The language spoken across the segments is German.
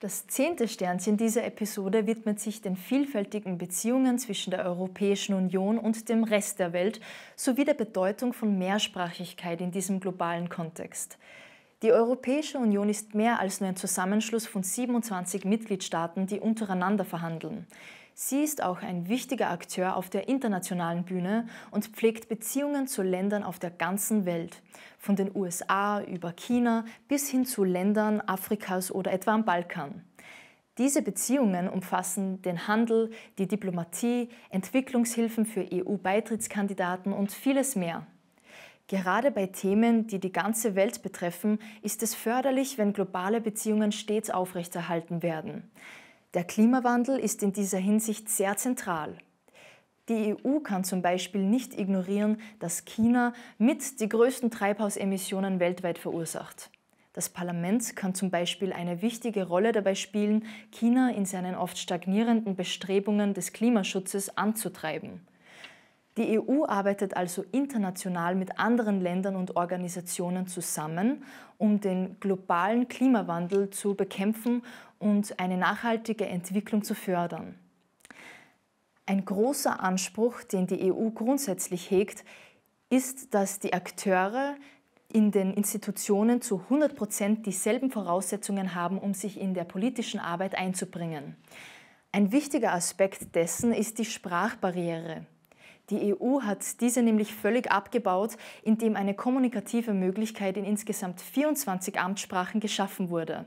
Das zehnte Sternchen dieser Episode widmet sich den vielfältigen Beziehungen zwischen der Europäischen Union und dem Rest der Welt sowie der Bedeutung von Mehrsprachigkeit in diesem globalen Kontext. Die Europäische Union ist mehr als nur ein Zusammenschluss von 27 Mitgliedstaaten, die untereinander verhandeln. Sie ist auch ein wichtiger Akteur auf der internationalen Bühne und pflegt Beziehungen zu Ländern auf der ganzen Welt, von den USA über China bis hin zu Ländern Afrikas oder etwa am Balkan. Diese Beziehungen umfassen den Handel, die Diplomatie, Entwicklungshilfen für EU-Beitrittskandidaten und vieles mehr. Gerade bei Themen, die die ganze Welt betreffen, ist es förderlich, wenn globale Beziehungen stets aufrechterhalten werden. Der Klimawandel ist in dieser Hinsicht sehr zentral. Die EU kann zum Beispiel nicht ignorieren, dass China mit die größten Treibhausemissionen weltweit verursacht. Das Parlament kann zum Beispiel eine wichtige Rolle dabei spielen, China in seinen oft stagnierenden Bestrebungen des Klimaschutzes anzutreiben. Die EU arbeitet also international mit anderen Ländern und Organisationen zusammen, um den globalen Klimawandel zu bekämpfen und eine nachhaltige Entwicklung zu fördern. Ein großer Anspruch, den die EU grundsätzlich hegt, ist, dass die Akteure in den Institutionen zu 100 Prozent dieselben Voraussetzungen haben, um sich in der politischen Arbeit einzubringen. Ein wichtiger Aspekt dessen ist die Sprachbarriere. Die EU hat diese nämlich völlig abgebaut, indem eine kommunikative Möglichkeit in insgesamt 24 Amtssprachen geschaffen wurde.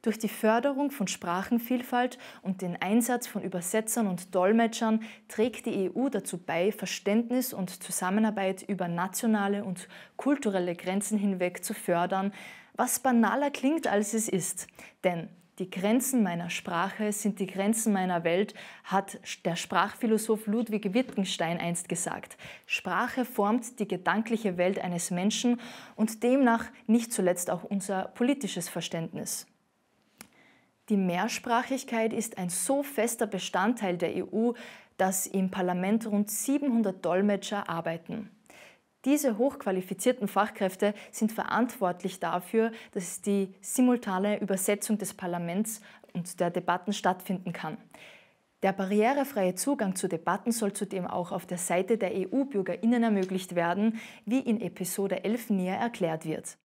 Durch die Förderung von Sprachenvielfalt und den Einsatz von Übersetzern und Dolmetschern trägt die EU dazu bei, Verständnis und Zusammenarbeit über nationale und kulturelle Grenzen hinweg zu fördern, was banaler klingt, als es ist. Denn die Grenzen meiner Sprache sind die Grenzen meiner Welt, hat der Sprachphilosoph Ludwig Wittgenstein einst gesagt. Sprache formt die gedankliche Welt eines Menschen und demnach nicht zuletzt auch unser politisches Verständnis. Die Mehrsprachigkeit ist ein so fester Bestandteil der EU, dass im Parlament rund 700 Dolmetscher arbeiten. Diese hochqualifizierten Fachkräfte sind verantwortlich dafür, dass die simultane Übersetzung des Parlaments und der Debatten stattfinden kann. Der barrierefreie Zugang zu Debatten soll zudem auch auf der Seite der EU-Bürgerinnen ermöglicht werden, wie in Episode 11 näher erklärt wird.